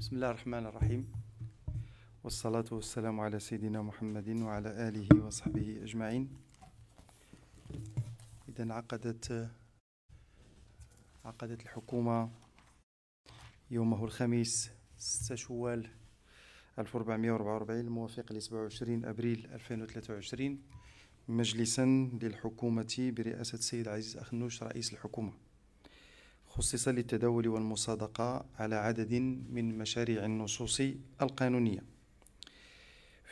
بسم الله الرحمن الرحيم والصلاة والسلام على سيدنا محمد وعلى آله وصحبه أجمعين إذا انعقدت عقدت الحكومة يومه الخميس 6 شوال 1444 الموافق ل 27 أبريل 2023 مجلسا للحكومة برئاسة السيد عزيز أخنوش رئيس الحكومة خصص للتداول والمصادقة على عدد من مشاريع النصوص القانونية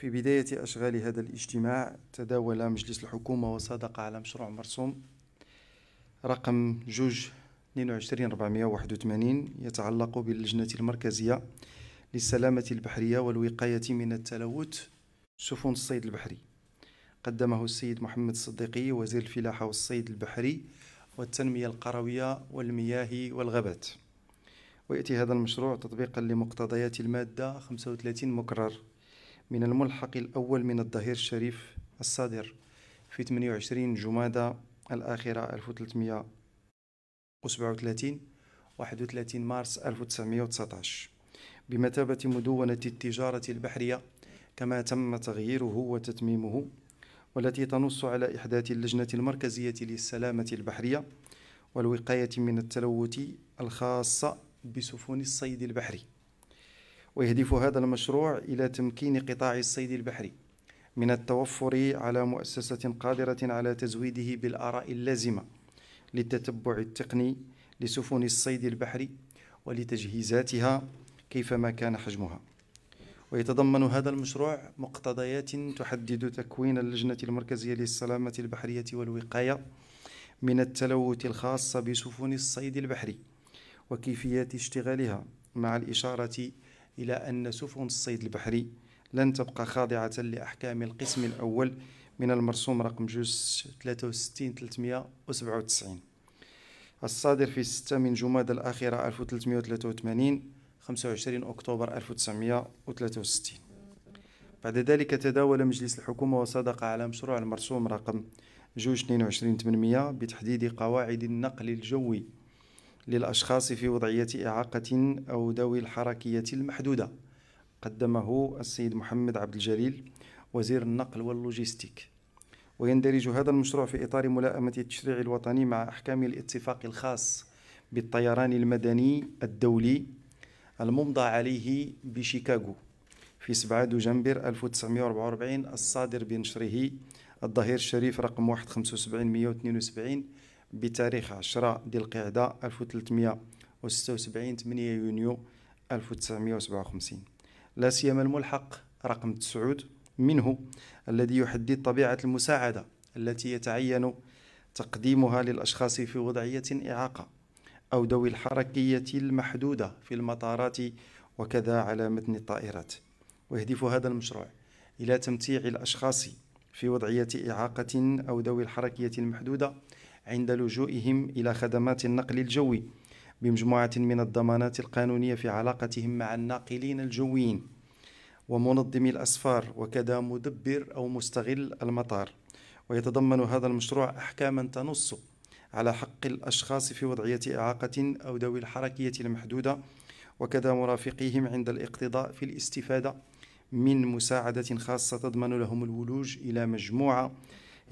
في بداية أشغال هذا الاجتماع تداول مجلس الحكومة وصادق على مشروع مرسوم رقم جوج 22481 يتعلق باللجنة المركزية للسلامة البحرية والوقاية من التلوث سفن الصيد البحري قدمه السيد محمد الصديقي وزير الفلاحة والصيد البحري والتنمية القروية والمياه والغابات ويأتي هذا المشروع تطبيقا لمقتضيات المادة 35 مكرر من الملحق الأول من الظهير الشريف الصادر في 28 جمادة الآخرة 1337 31 مارس 1919 بمثابة مدونة التجارة البحرية كما تم تغييره وتتميمه والتي تنص على إحداث اللجنة المركزية للسلامة البحرية والوقاية من التلوث الخاصة بسفن الصيد البحري ويهدف هذا المشروع إلى تمكين قطاع الصيد البحري من التوفر على مؤسسة قادرة على تزويده بالآراء اللازمة للتتبع التقني لسفن الصيد البحري ولتجهيزاتها كيفما كان حجمها ويتضمن هذا المشروع مقتضيات تحدد تكوين اللجنة المركزية للسلامة البحرية والوقاية من التلوث الخاصة بسفن الصيد البحري وكيفية اشتغالها مع الإشارة إلى أن سفن الصيد البحري لن تبقى خاضعة لأحكام القسم الأول من المرسوم رقم جوز 63 397 الصادر في 6 من جماد الآخرة 1383 25 أكتوبر 1963 بعد ذلك تداول مجلس الحكومة وصدق على مشروع المرسوم رقم جوج بتحديد قواعد النقل الجوي للأشخاص في وضعية إعاقة أو ذوي الحركية المحدودة قدمه السيد محمد عبد الجليل وزير النقل واللوجيستيك ويندرج هذا المشروع في إطار ملائمة التشريع الوطني مع أحكام الاتفاق الخاص بالطيران المدني الدولي الممضى عليه بشيكاغو في 7 دجنبر 1944 الصادر بنشره الظهير الشريف رقم 175 172 بتاريخ 10 ذي القعدة 1376 8 يونيو 1957 لا سيما الملحق رقم 9 منه الذي يحدد طبيعة المساعدة التي يتعين تقديمها للأشخاص في وضعية إعاقة أو ذوي الحركية المحدودة في المطارات وكذا على متن الطائرات ويهدف هذا المشروع إلى تمتيع الأشخاص في وضعية إعاقة أو ذوي الحركية المحدودة عند لجوئهم إلى خدمات النقل الجوي بمجموعة من الضمانات القانونية في علاقتهم مع الناقلين الجويين ومنظمي الأسفار وكذا مدبر أو مستغل المطار ويتضمن هذا المشروع أحكاما تنص على حق الأشخاص في وضعية إعاقة أو ذوي الحركية المحدودة وكذا مرافقيهم عند الاقتضاء في الاستفادة من مساعدة خاصة تضمن لهم الولوج إلى مجموعة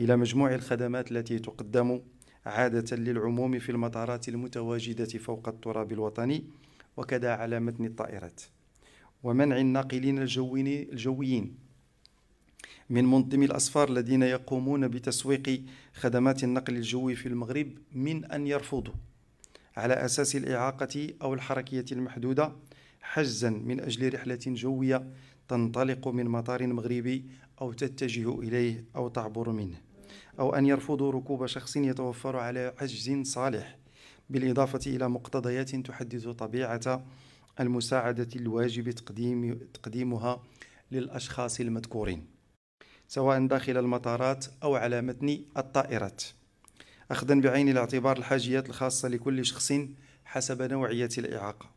إلى مجموع الخدمات التي تقدم عادة للعموم في المطارات المتواجدة فوق التراب الوطني وكذا على متن الطائرات ومنع الناقلين الجويين من منظمي الأسفار الذين يقومون بتسويق خدمات النقل الجوي في المغرب من أن يرفضوا على أساس الإعاقة أو الحركية المحدودة حجزا من أجل رحلة جوية تنطلق من مطار مغربي أو تتجه إليه أو تعبر منه أو أن يرفضوا ركوب شخص يتوفر على حجز صالح بالإضافة إلى مقتضيات تحدد طبيعة المساعدة الواجب تقديم تقديمها للأشخاص المذكورين سواء داخل المطارات أو على متن الطائرات أخذا بعين الاعتبار الحاجيات الخاصة لكل شخص حسب نوعية الإعاقة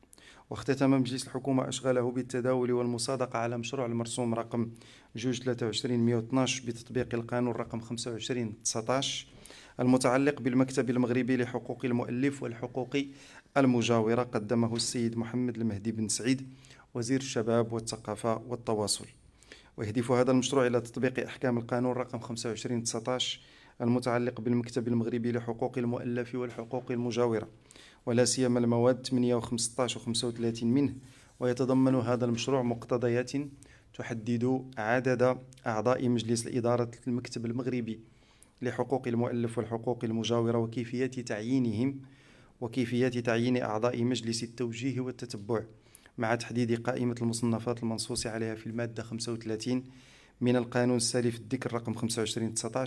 واختتم مجلس الحكومة أشغاله بالتداول والمصادقة على مشروع المرسوم رقم 223112 بتطبيق القانون رقم 2519 المتعلق بالمكتب المغربي لحقوق المؤلف والحقوق المجاورة قدمه السيد محمد المهدي بن سعيد وزير الشباب والثقافة والتواصل ويهدف هذا المشروع إلى تطبيق أحكام القانون رقم 25 19 المتعلق بالمكتب المغربي لحقوق المؤلف والحقوق المجاورة ولا سيما المواد 8 و 15 و 35 منه ويتضمن هذا المشروع مقتضيات تحدد عدد أعضاء مجلس الإدارة المكتب المغربي لحقوق المؤلف والحقوق المجاورة وكيفية تعيينهم وكيفية تعيين أعضاء مجلس التوجيه والتتبع مع تحديد قائمة المصنفات المنصوص عليها في المادة 35 من القانون السالف الذكر رقم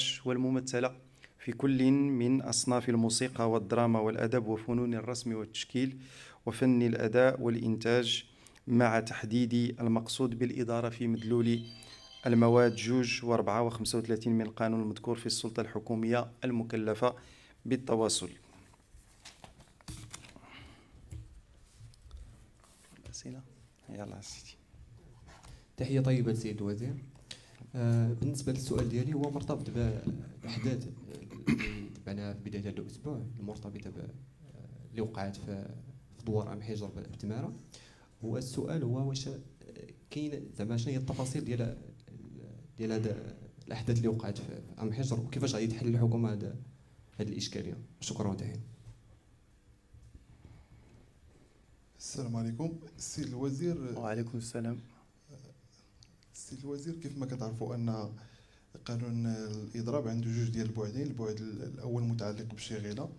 25-19 والممثلة في كل من أصناف الموسيقى والدراما والأدب وفنون الرسم والتشكيل وفن الأداء والإنتاج مع تحديد المقصود بالإدارة في مدلول المواد جوج و 34 من القانون المذكور في السلطة الحكومية المكلفة بالتواصل يلا سيدي تحيه طيبه للسيد الوزير آه، بالنسبه للسؤال ديالي هو مرتبط باحداث تبعناها آه، في بدايه هذا الاسبوع المرتبطه آه، اللي وقعت في دوار ام حجر بالتماره هو السؤال هو واش كاين زعما شنو هي التفاصيل ديال ديال هذا الاحداث اللي وقعت في ام حجر وكيفاش غادي تحل الحكومه هذا هذه الاشكاليه شكرا تحية السلام عليكم السيد الوزير وعليكم السلام السيد الوزير كيف ما كتعرفوا ان قانون الاضراب عنده جوج ديال البعدين البعد الاول متعلق بالشغيله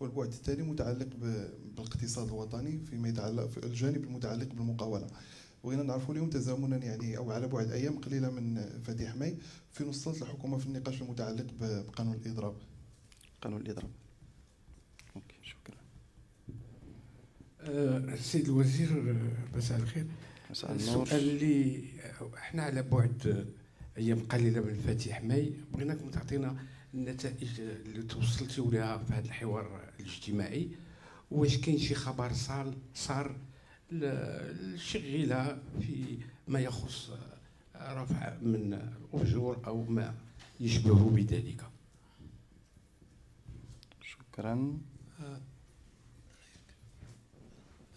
والبعد الثاني متعلق بالاقتصاد الوطني فيما يتعلق في الجانب المتعلق بالمقاوله بغينا نعرفوا اليوم تزامنا يعني او على بعد ايام قليله من فتح ماي فين وصلت الحكومه في النقاش المتعلق بقانون الاضراب قانون الاضراب آه، السيد الوزير آه، مساء الخير مساء آه، النور السؤال اللي احنا على بعد ايام قليله من فاتح ماي بغيناكم تعطينا النتائج اللي توصلتي لها في هذا الحوار الاجتماعي واش كاين شي خبر صار صار الشغيله في ما يخص رفع من الاجور او ما يشبه بذلك شكرا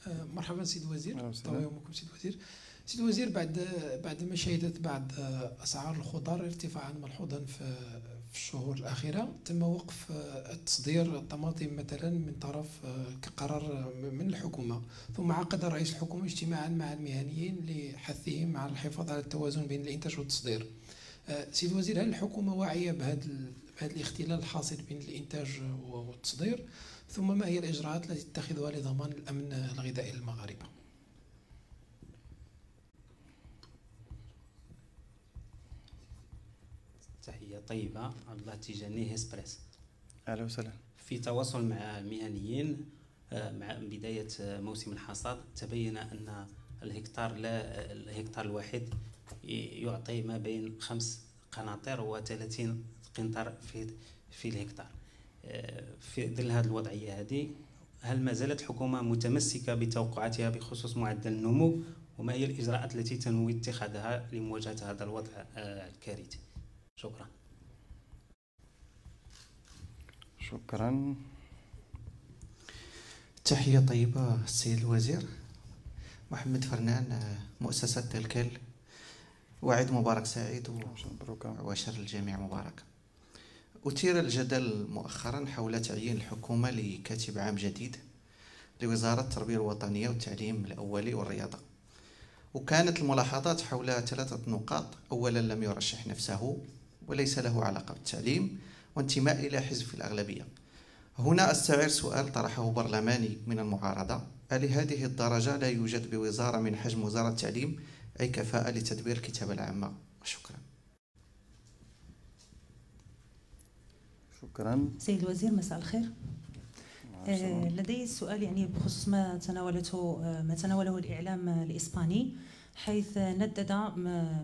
آه، مرحبا سيد الوزير طال يومكم سيد الوزير سيد الوزير بعد بعد ما شهدت بعض آه، اسعار الخضار ارتفاعا ملحوظا في الشهور الاخيره تم وقف آه، تصدير الطماطم مثلا من طرف كقرار من الحكومه ثم عقد رئيس الحكومه اجتماعا مع المهنيين لحثهم على الحفاظ على التوازن بين الانتاج والتصدير سيد الوزير هل الحكومه واعيه بهذا الاختلال الحاصل بين الانتاج والتصدير ثم ما هي الإجراءات التي تتخذها لضمان الأمن الغذائي للمغاربة تحية طيبة عبد الله تيجاني هيسبريس أهلا وسهلا في تواصل مع المهنيين آه، مع بداية موسم الحصاد تبين أن الهكتار لا الهكتار الواحد يعطي ما بين خمس قناطر و 30 قنطار في في الهكتار في ظل هذه الوضعيه هذه هل ما زالت الحكومه متمسكه بتوقعاتها بخصوص معدل النمو وما هي الاجراءات التي تنوي اتخاذها لمواجهه هذا الوضع آه، الكارثي شكرا شكرا تحية طيبة السيد الوزير محمد فرنان آه، مؤسسة تلكل وعيد مبارك سعيد وشر الجميع مبارك أثير الجدل مؤخرا حول تعيين الحكومة لكاتب عام جديد لوزارة التربية الوطنية والتعليم الأولي والرياضة وكانت الملاحظات حول ثلاثة نقاط أولا لم يرشح نفسه وليس له علاقة بالتعليم وانتماء إلى حزب في الأغلبية هنا أستعير سؤال طرحه برلماني من المعارضة لهذه الدرجة لا يوجد بوزارة من حجم وزارة التعليم أي كفاءة لتدبير الكتابة العامة وشكرا شكرا سيد الوزير مساء الخير آه، لدي سؤال يعني بخصوص ما تناولته آه، ما تناوله الاعلام الاسباني حيث ندد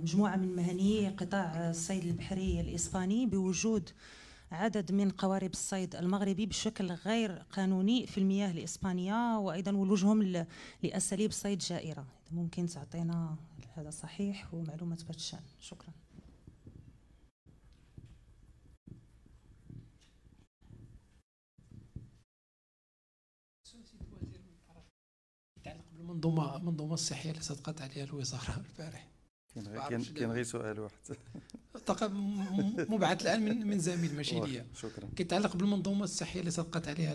مجموعه من مهنيي قطاع الصيد البحري الاسباني بوجود عدد من قوارب الصيد المغربي بشكل غير قانوني في المياه الإسبانية وأيضا ولوجهم لأساليب صيد جائرة ممكن تعطينا هذا صحيح ومعلومات بهذا الشأن شكرا يتعلق بالمنظومه يعني المنظومه الصحيه اللي صدقت عليها الوزاره البارح كان كان غير سؤال واحد مبعث الان من من زميل ماشي ليا شكرا كيتعلق بالمنظومه الصحيه اللي صدقت عليها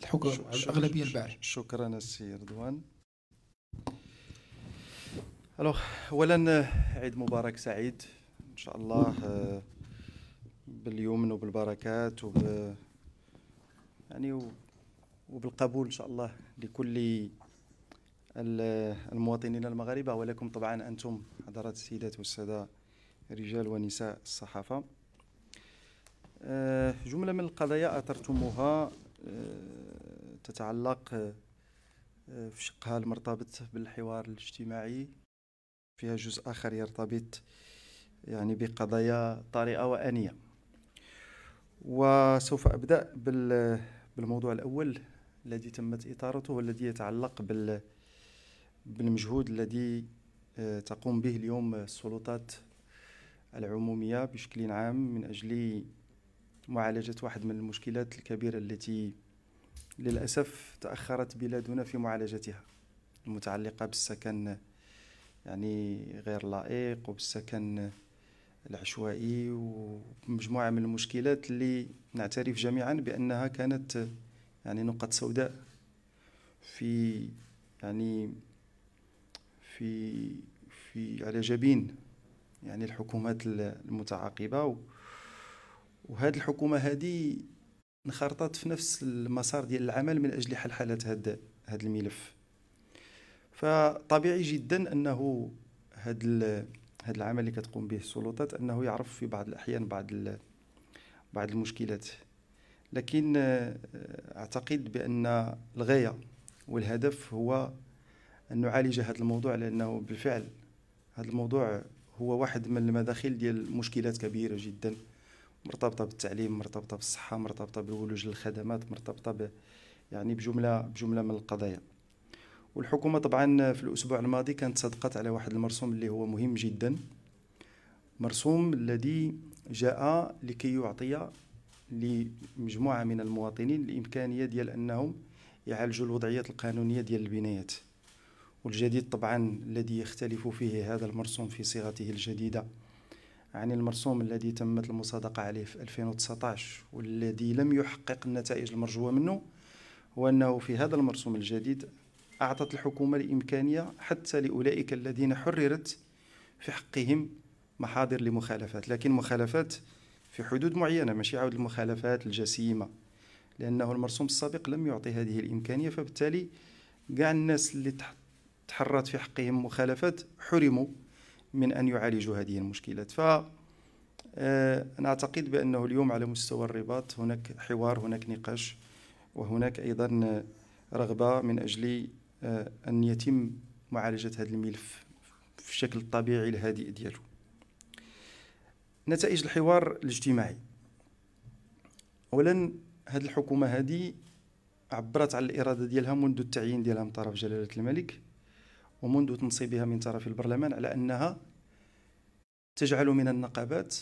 الحكومه الاغلبيه البارح شكرا السي رضوان الو اولا عيد مبارك سعيد ان شاء الله آه، باليمن وبالبركات وب يعني وبالقبول إن شاء الله لكل المواطنين المغاربة ولكم طبعا أنتم حضرات السيدات والسادة رجال ونساء الصحافة آه، جملة من القضايا أثرتموها آه، تتعلق آه، في شقها المرتبط بالحوار الاجتماعي فيها جزء آخر يرتبط يعني بقضايا طارئة وآنية وسوف أبدأ بالموضوع الأول الذي تمت اطارته والذي يتعلق بال بالمجهود الذي آه، تقوم به اليوم السلطات العمومية بشكل عام من أجل معالجة واحد من المشكلات الكبيرة التي للأسف تأخرت بلادنا في معالجتها المتعلقة بالسكن يعني غير لائق وبالسكن العشوائي ومجموعة من المشكلات اللي نعترف جميعا بأنها كانت يعني نقط سوداء في يعني في في على جبين يعني الحكومات المتعاقبة وهذه الحكومة هذه انخرطت في نفس المسار ديال العمل من أجل حل حالة هذا هذا الملف فطبيعي جدا أنه هذا هذا العمل اللي كتقوم به السلطات أنه يعرف في بعض الأحيان بعض بعض المشكلات لكن آه، اعتقد بان الغايه والهدف هو ان نعالج هذا الموضوع لانه بالفعل هذا الموضوع هو واحد من المداخل ديال مشكلات كبيره جدا مرتبطه بالتعليم مرتبطه بالصحه مرتبطه بالولوج للخدمات مرتبطه ب يعني بجمله بجمله من القضايا والحكومه طبعا في الاسبوع الماضي كانت صدقت على واحد المرسوم اللي هو مهم جدا مرسوم الذي جاء لكي يعطي لمجموعه من المواطنين الامكانيه ديال انهم يعالجوا الوضعيات القانونيه ديال البنايات والجديد طبعا الذي يختلف فيه هذا المرسوم في صيغته الجديده عن المرسوم الذي تمت المصادقه عليه في 2019 والذي لم يحقق النتائج المرجوه منه هو انه في هذا المرسوم الجديد اعطت الحكومه الامكانيه حتى لاولئك الذين حررت في حقهم محاضر لمخالفات لكن مخالفات في حدود معينة ماشي عاود المخالفات الجسيمة لأنه المرسوم السابق لم يعطي هذه الإمكانية فبالتالي كاع الناس اللي تحرات في حقهم مخالفات حرموا من أن يعالجوا هذه المشكلات ف آه، أنا أعتقد بأنه اليوم على مستوى الرباط هناك حوار هناك نقاش وهناك أيضا رغبة من أجل آه، أن يتم معالجة هذا الملف في الشكل الطبيعي الهادئ ديالو نتائج الحوار الاجتماعي اولا هذه الحكومه هذه عبرت على الاراده ديالها منذ التعيين ديالها من طرف جلاله الملك ومنذ تنصيبها من طرف البرلمان على انها تجعل من النقابات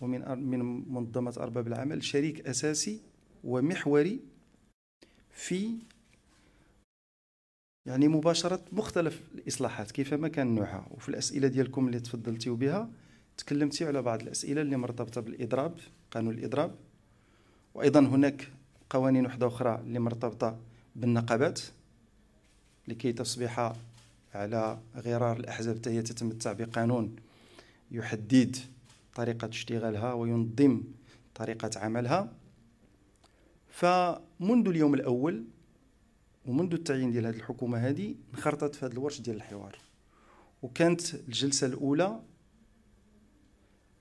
ومن من منظمه ارباب العمل شريك اساسي ومحوري في يعني مباشره مختلف الاصلاحات كيفما كان نوعها وفي الاسئله ديالكم اللي تفضلتوا بها تكلمتي على بعض الاسئله اللي مرتبطه بالاضراب قانون الاضراب وايضا هناك قوانين واحده اخرى اللي مرتبطه بالنقابات لكي تصبح على غرار الاحزاب حتى هي تتمتع بقانون يحدد طريقه اشتغالها وينظم طريقه عملها فمنذ اليوم الاول ومنذ التعيين ديال هذه الحكومه هذه انخرطت في هذا الورش ديال الحوار وكانت الجلسه الاولى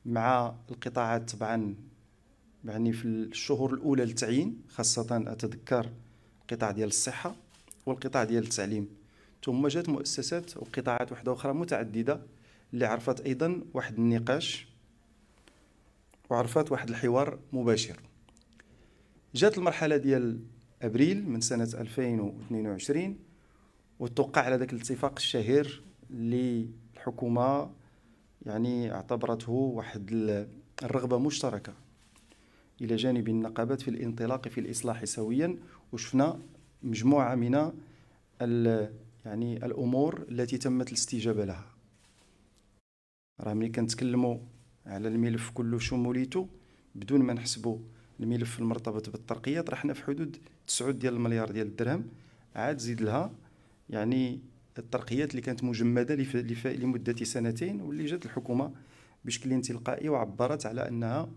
مع القطاعات طبعا يعني في الشهور الاولى للتعيين خاصه اتذكر القطاع ديال الصحه والقطاع ديال التعليم ثم جات مؤسسات وقطاعات واحده اخرى متعدده اللي عرفت ايضا واحد النقاش وعرفت واحد الحوار مباشر جات المرحله ديال ابريل من سنه 2022 وتوقع على ذاك الاتفاق الشهير للحكومه يعني اعتبرته واحد الرغبة مشتركة إلى جانب النقابات في الانطلاق في الإصلاح سويا وشفنا مجموعة من يعني الأمور التي تمت الاستجابة لها راه ملي كنتكلموا على الملف كله شموليته بدون ما نحسبوا الملف المرتبط راه حنا في حدود 9 ديال المليار ديال الدرهم عاد زيد لها يعني الترقيات اللي كانت مجمده لمده سنتين واللي جات الحكومه بشكل تلقائي وعبرت على انها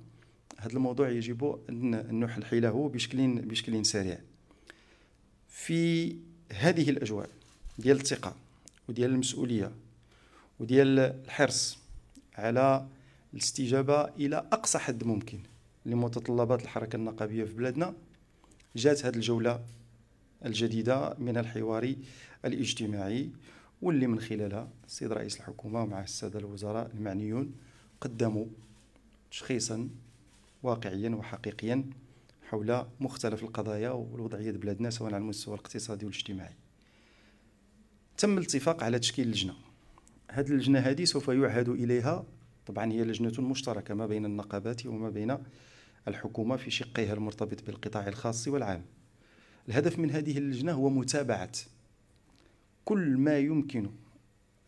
هذا الموضوع يجب ان نحلحله بشكل بشكل سريع في هذه الاجواء ديال الثقه وديال المسؤوليه وديال الحرص على الاستجابه الى اقصى حد ممكن لمتطلبات الحركه النقابيه في بلادنا جات هذه الجوله الجديدة من الحوار الاجتماعي واللي من خلالها السيد رئيس الحكومة مع السادة الوزراء المعنيون قدموا تشخيصا واقعيا وحقيقيا حول مختلف القضايا والوضعية بلادنا سواء على المستوى الاقتصادي والاجتماعي تم الاتفاق على تشكيل لجنة هذه اللجنة هذه سوف يعهد إليها طبعا هي لجنة مشتركة ما بين النقابات وما بين الحكومة في شقها المرتبط بالقطاع الخاص والعام الهدف من هذه اللجنة هو متابعة كل ما يمكن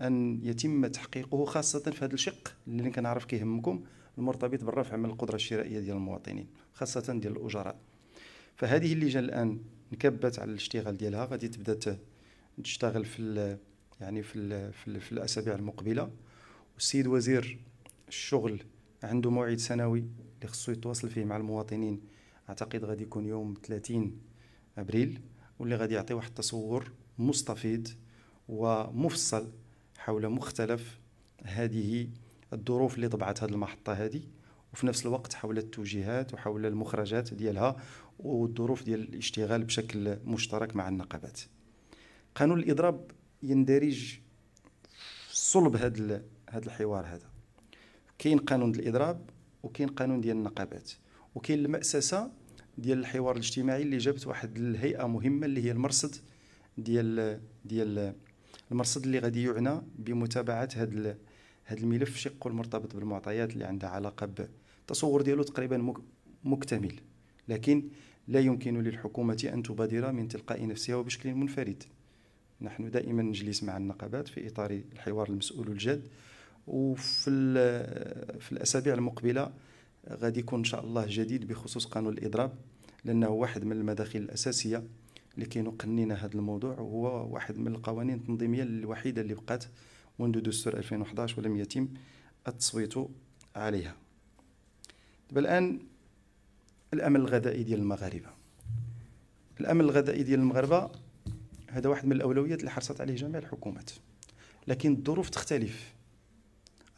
أن يتم تحقيقه خاصة في هذا الشق اللي كنعرف كيهمكم المرتبط بالرفع من القدرة الشرائية ديال المواطنين خاصة ديال الأجراء فهذه اللجنة الآن نكبت على الاشتغال ديالها غادي تبدا تشتغل في يعني في الـ في, الـ في الاسابيع المقبله والسيد وزير الشغل عنده موعد سنوي اللي خصو يتواصل فيه مع المواطنين اعتقد غادي يكون يوم 30 ابريل واللي غادي يعطي واحد التصور مستفيض ومفصل حول مختلف هذه الظروف اللي طبعت هذه المحطه هذه وفي نفس الوقت حول التوجيهات وحول المخرجات ديالها والظروف ديال الاشتغال بشكل مشترك مع النقابات قانون الاضراب يندرج في صلب هذا هذا الحوار هذا كاين قانون الاضراب وكاين قانون ديال النقابات وكاين المؤسسه ديال الحوار الاجتماعي اللي جابت واحد الهيئه مهمه اللي هي المرصد ديال ديال المرصد اللي غادي يعنى بمتابعه هذا هذا الملف شقه المرتبط بالمعطيات اللي عندها علاقه بالتصور ديالو تقريبا مكتمل لكن لا يمكن للحكومه ان تبادر من تلقاء نفسها وبشكل منفرد نحن دائما نجلس مع النقابات في اطار الحوار المسؤول الجاد وفي في الاسابيع المقبله غادي يكون ان شاء الله جديد بخصوص قانون الاضراب لانه واحد من المداخل الاساسيه اللي كينقل هذا الموضوع وهو واحد من القوانين التنظيميه الوحيده اللي بقات منذ دستور 2011 ولم يتم التصويت عليها دابا طيب الان الامل الغذائي ديال المغاربه الامل الغذائي ديال المغاربه هذا واحد من الاولويات اللي حرصت عليه جميع الحكومات لكن الظروف تختلف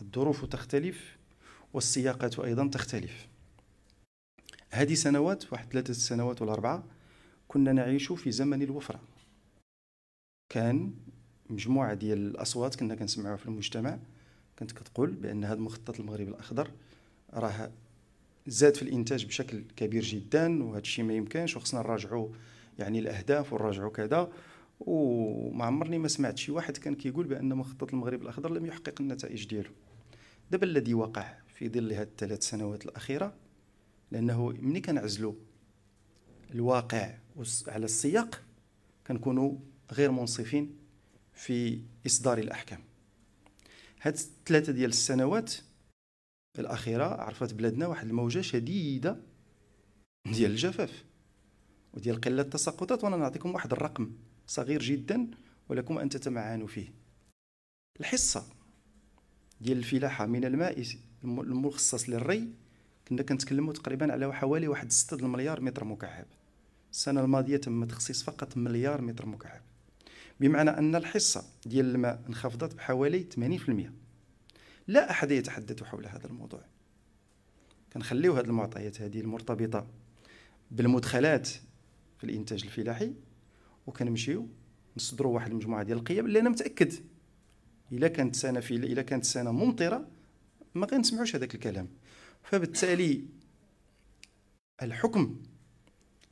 الظروف تختلف والسياقات أيضا تختلف هذه سنوات واحد ثلاثة سنوات ولا أربعة كنا نعيش في زمن الوفرة كان مجموعة ديال الأصوات كنا كنسمعوها في المجتمع كانت كتقول بأن هذا المخطط المغرب الأخضر راه زاد في الإنتاج بشكل كبير جدا وهذا الشيء ما يمكنش وخصنا نراجعوا يعني الأهداف ونراجعوا كذا وما عمرني ما سمعت شي واحد كان كيقول بأن مخطط المغرب الأخضر لم يحقق النتائج ديالو دابا الذي وقع في ظل هذه الثلاث سنوات الاخيره لانه ملي كنعزلوا الواقع على السياق كنكونوا غير منصفين في اصدار الاحكام هاد الثلاثه ديال السنوات الاخيره عرفت بلادنا واحد الموجه شديده ديال الجفاف وديال قله التساقطات وانا نعطيكم واحد الرقم صغير جدا ولكم ان تتمعنوا فيه الحصه ديال الفلاحه من الماء المخصص للري كنا كنتكلموا تقريبا على حوالي واحد 6 المليار متر مكعب السنه الماضيه تم تخصيص فقط مليار متر مكعب بمعنى ان الحصه ديال الماء انخفضت بحوالي 80% لا احد يتحدث حول هذا الموضوع كنخليو هذه المعطيات هذه المرتبطه بالمدخلات في الانتاج الفلاحي وكنمشيو نصدروا واحد المجموعه ديال القيم اللي انا متاكد الا كانت سنه في الا كانت سنه ممطره ما غنسمعوش هذاك الكلام فبالتالي الحكم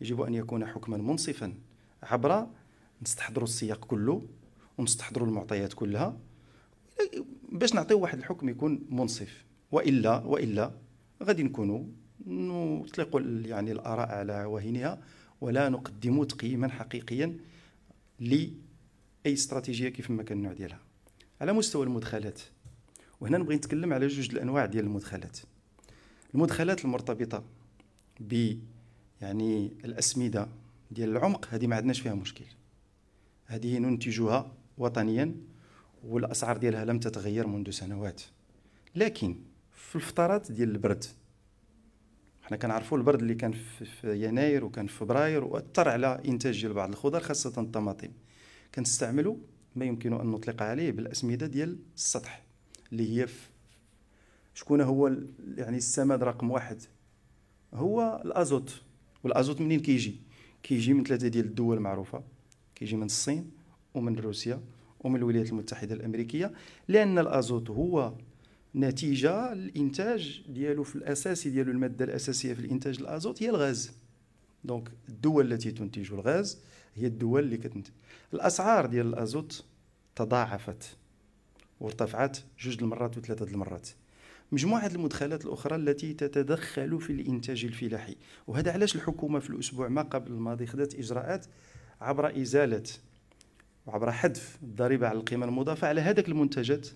يجب ان يكون حكما منصفا عبر نستحضروا السياق كله ونستحضروا المعطيات كلها باش نعطيو واحد الحكم يكون منصف والا والا غادي نكونوا نطلقوا يعني الاراء على عواهنها ولا نقدم تقييما حقيقيا لاي استراتيجيه كيف ما كان النوع ديالها على مستوى المدخلات وهنا نبغي نتكلم على جوج الانواع ديال المدخلات المدخلات المرتبطه ب يعني الاسمده ديال العمق هذه ما عندناش فيها مشكل هذه ننتجها وطنيا والاسعار ديالها لم تتغير منذ سنوات لكن في الفترات ديال البرد حنا كنعرفوا البرد اللي كان في يناير وكان في فبراير واثر على انتاج بعض الخضر خاصه الطماطم كنستعملوا ما يمكن ان نطلق عليه بالاسمده ديال السطح اللي هي في شكون هو يعني السماد رقم واحد هو الازوت والازوت منين كيجي كيجي من ثلاثه ديال الدول معروفه كيجي من الصين ومن روسيا ومن الولايات المتحده الامريكيه لان الازوت هو نتيجه الانتاج ديالو في الاساسي ديالو الماده الاساسيه في الانتاج الازوت هي الغاز دونك الدول التي تنتج الغاز هي الدول اللي كتنتج الاسعار ديال الازوت تضاعفت وارتفعت جوج المرات وثلاثة المرات مجموعة المدخلات الأخرى التي تتدخل في الإنتاج الفلاحي وهذا علاش الحكومة في الأسبوع ما قبل الماضي خدات إجراءات عبر إزالة وعبر حذف الضريبة على القيمة المضافة على هذاك المنتجات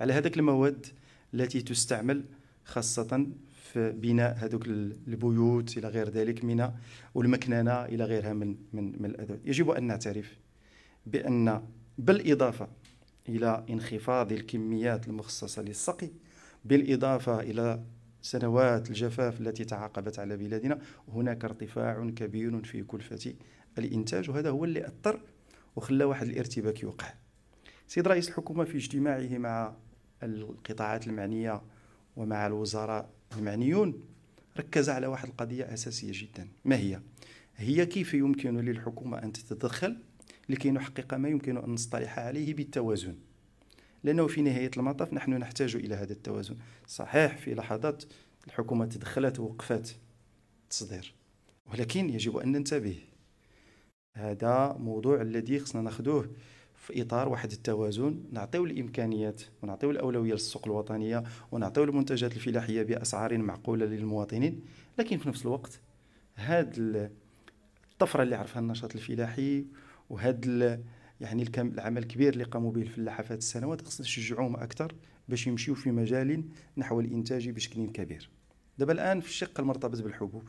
على هذاك المواد التي تستعمل خاصة في بناء هذوك البيوت إلى غير ذلك من والمكننة إلى غيرها من من, من الأدوات يجب أن نعترف بأن بالإضافة إلى انخفاض الكميات المخصصة للسقي بالإضافة إلى سنوات الجفاف التي تعاقبت على بلادنا هناك ارتفاع كبير في كلفة الإنتاج وهذا هو اللي أثر وخلى واحد الارتباك يوقع سيد رئيس الحكومة في اجتماعه مع القطاعات المعنية ومع الوزراء المعنيون ركز على واحد القضية أساسية جدا ما هي؟ هي كيف يمكن للحكومة أن تتدخل لكي نحقق ما يمكن أن نصطلح عليه بالتوازن لأنه في نهاية المطاف نحن نحتاج إلى هذا التوازن صحيح في لحظات الحكومة تدخلت ووقفت التصدير ولكن يجب أن ننتبه هذا موضوع الذي خصنا ناخذوه في اطار واحد التوازن نعطيو الامكانيات ونعطيو الاولويه للسوق الوطنيه ونعطيو المنتجات الفلاحيه باسعار معقوله للمواطنين لكن في نفس الوقت هذا الطفره اللي عرفها النشاط الفلاحي وهذا يعني العمل الكبير اللي قاموا به الفلاحه في هذه السنوات خصنا نشجعوهم اكثر باش يمشيو في مجال نحو الانتاج بشكل كبير دابا الان في الشق المرتبط بالحبوب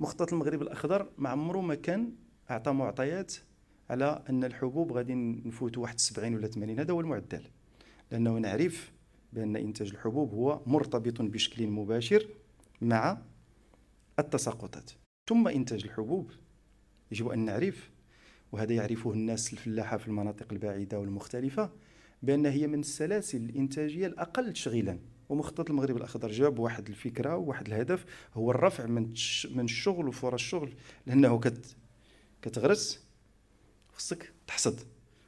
مخطط المغرب الاخضر ما عمره ما كان اعطى معطيات على ان الحبوب غادي نفوتوا واحد 70 ولا 80 هذا هو المعدل لانه نعرف بان انتاج الحبوب هو مرتبط بشكل مباشر مع التساقطات ثم انتاج الحبوب يجب ان نعرف وهذا يعرفه الناس الفلاحة في المناطق البعيدة والمختلفة بأن هي من السلاسل الإنتاجية الأقل تشغيلا ومخطط المغرب الأخضر جاب واحد الفكرة وواحد الهدف هو الرفع من من الشغل وفرص الشغل لأنه كت كتغرس خصك تحصد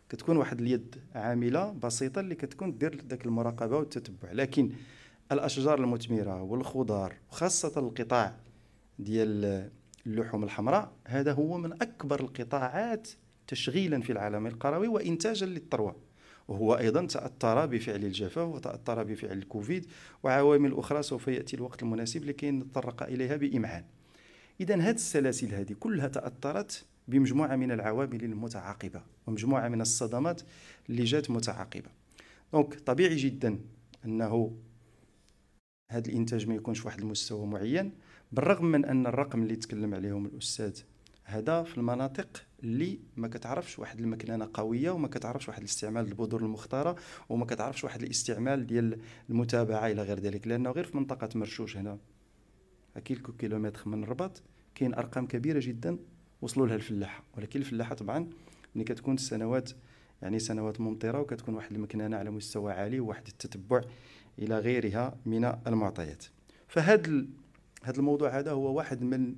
كتكون واحد اليد عامله بسيطه اللي كتكون دير داك المراقبه والتتبع لكن الاشجار المثمره والخضار وخاصه القطاع ديال اللحوم الحمراء هذا هو من أكبر القطاعات تشغيلا في العالم القروي وإنتاجا للثروة وهو أيضا تأثر بفعل الجفاف وتأثر بفعل الكوفيد وعوامل أخرى سوف يأتي الوقت المناسب لكي نتطرق إليها بإمعان إذا هذه السلاسل هذه كلها تأثرت بمجموعة من العوامل المتعاقبة ومجموعة من الصدمات اللي جات متعاقبة دونك طبيعي جدا أنه هذا الإنتاج ما يكونش واحد المستوى معين بالرغم من ان الرقم اللي تكلم عليهم الاستاذ هذا في المناطق اللي ما كتعرفش واحد المكنانه قويه وما كتعرفش واحد الاستعمال البذور المختاره وما كتعرفش واحد الاستعمال ديال المتابعه الى غير ذلك لانه غير في منطقه مرشوش هنا كيلكو كيلومتر من الرباط كاين ارقام كبيره جدا وصلوا لها الفلاحه ولكن الفلاحه طبعا ملي كتكون السنوات يعني سنوات ممطره وكتكون واحد المكنانه على مستوى عالي وواحد التتبع الى غيرها من المعطيات فهاد هذا الموضوع هذا هو واحد من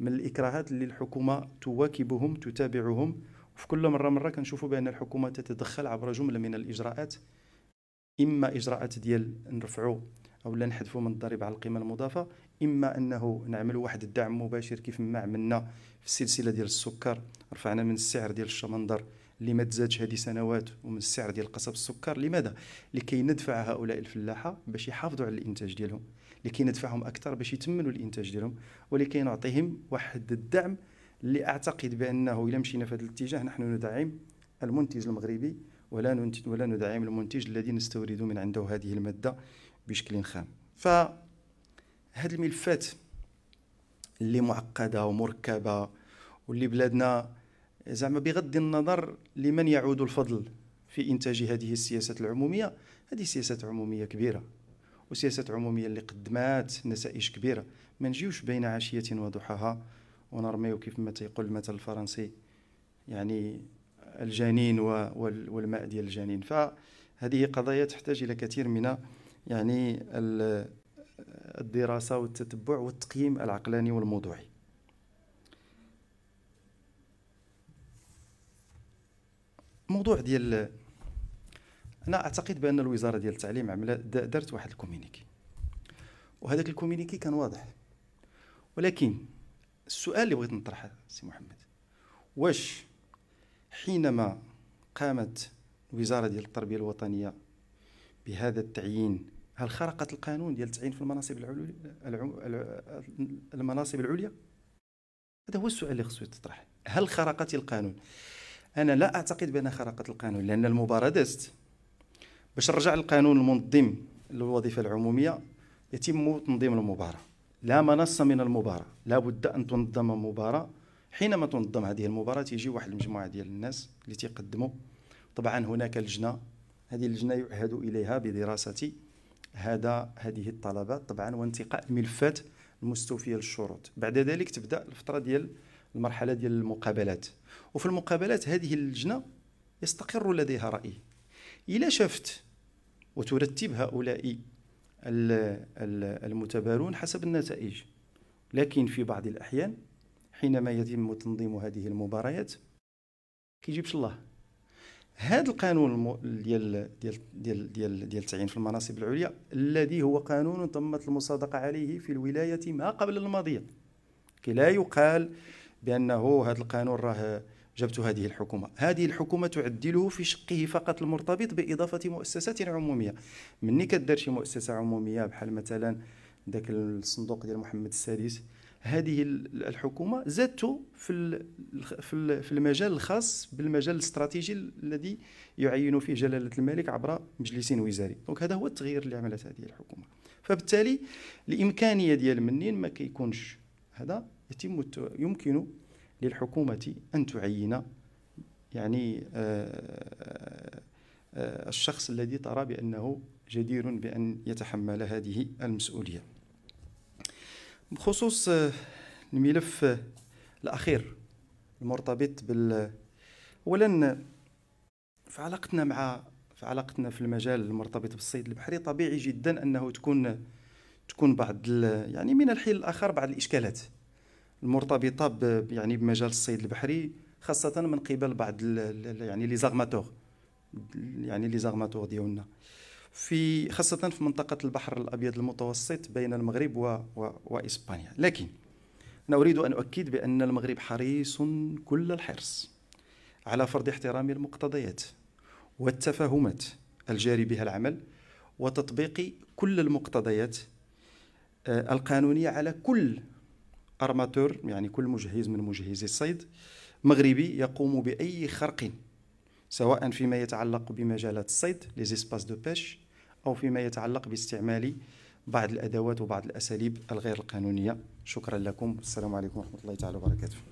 من الاكراهات اللي الحكومه تواكبهم تتابعهم وفي كل مره مره كنشوفوا بان الحكومه تتدخل عبر جمله من الاجراءات اما اجراءات ديال نرفعوا او لا نحذفوا من الضريبه على القيمه المضافه اما انه نعملوا واحد الدعم مباشر كيف ما عملنا في السلسله ديال السكر رفعنا من السعر ديال الشمندر اللي ما تزادش هذه سنوات ومن السعر ديال قصب السكر لماذا لكي ندفع هؤلاء الفلاحه باش يحافظوا على الانتاج ديالهم اللي كيندفعهم اكثر باش يتملوا الانتاج ديالهم ولكي نعطيهم واحد الدعم اللي اعتقد بانه الا مشينا في هذا الاتجاه نحن ندعم المنتج المغربي ولا ولا ندعم المنتج الذي نستورد من عنده هذه الماده بشكل خام ف هاد الملفات اللي معقده ومركبه واللي بلادنا زعما بغض النظر لمن يعود الفضل في انتاج هذه السياسات العموميه هذه سياسات عموميه كبيره وسياسات عموميه اللي قدمات نسائج كبيره ما نجيوش بين عشيه وضحاها ونرميو كيف ما تيقول المثل الفرنسي يعني الجنين والماء ديال الجنين فهذه قضايا تحتاج الى كثير من يعني الدراسه والتتبع والتقييم العقلاني والموضوعي موضوع ديال هنا اعتقد بان الوزاره ديال التعليم عملت دارت واحد الكومينيكي وهذاك الكومينيكي كان واضح ولكن السؤال اللي بغيت نطرحه سي محمد واش حينما قامت الوزاره ديال التربيه الوطنيه بهذا التعيين هل خرقت القانون ديال التعيين في المناصب العليا المناصب العليا هذا هو السؤال اللي خصو يتطرح هل خرقت القانون انا لا اعتقد بانها خرقت القانون لان المباراه دازت باش نرجع للقانون المنظم للوظيفه العموميه يتم تنظيم المباراه لا منص من المباراه لا بد ان تنظم مباراه حينما تنظم هذه المباراه تيجي واحد المجموعه ديال الناس اللي تيقدموا طبعا هناك لجنه هذه اللجنه يعهد اليها بدراسه هذا هذه الطلبات طبعا وانتقاء الملفات المستوفيه للشروط بعد ذلك تبدا الفتره ديال المرحله ديال المقابلات وفي المقابلات هذه اللجنه يستقر لديها راي الا شفت وترتب هؤلاء المتبارون حسب النتائج لكن في بعض الأحيان حينما يتم تنظيم هذه المباريات كيجيبش الله هذا القانون ديال ديال ديال ديال ديال التعيين في المناصب العليا الذي هو قانون تمت المصادقه عليه في الولايه ما قبل الماضيه كي لا يقال بانه هذا القانون راه جبت هذه الحكومة هذه الحكومة تعدله في شقه فقط المرتبط بإضافة مؤسسات عمومية مني كدار شي مؤسسة عمومية بحال مثلا ذاك الصندوق ديال محمد السادس هذه الحكومة زادته في في المجال الخاص بالمجال الاستراتيجي الذي يعين فيه جلالة الملك عبر مجلس وزاري دونك هذا هو التغيير اللي عملت هذه الحكومة فبالتالي الإمكانية ديال منين ما كيكونش هذا يتم يمكن للحكومة أن تعين يعني آه، آه، الشخص الذي ترى بأنه جدير بأن يتحمل هذه المسؤولية بخصوص آه، الملف الأخير المرتبط بال أولا في علاقتنا مع في علاقتنا في المجال المرتبط بالصيد البحري طبيعي جدا أنه تكون تكون بعض يعني من الحين الآخر بعض الإشكالات المرتبطه ب يعني بمجال الصيد البحري خاصه من قبل بعض يعني لي زغماتور يعني لي زغماتور ديالنا في خاصه في منطقه البحر الابيض المتوسط بين المغرب و و واسبانيا لكن انا اريد ان اؤكد بان المغرب حريص كل الحرص على فرض احترام المقتضيات والتفاهمات الجاري بها العمل وتطبيق كل المقتضيات آه، القانونيه على كل ارماتور يعني كل مجهز من مجهزي الصيد مغربي يقوم باي خرق سواء فيما يتعلق بمجالات الصيد لي دو بيش او فيما يتعلق باستعمال بعض الادوات وبعض الاساليب الغير القانونيه شكرا لكم والسلام عليكم ورحمه الله تعالى وبركاته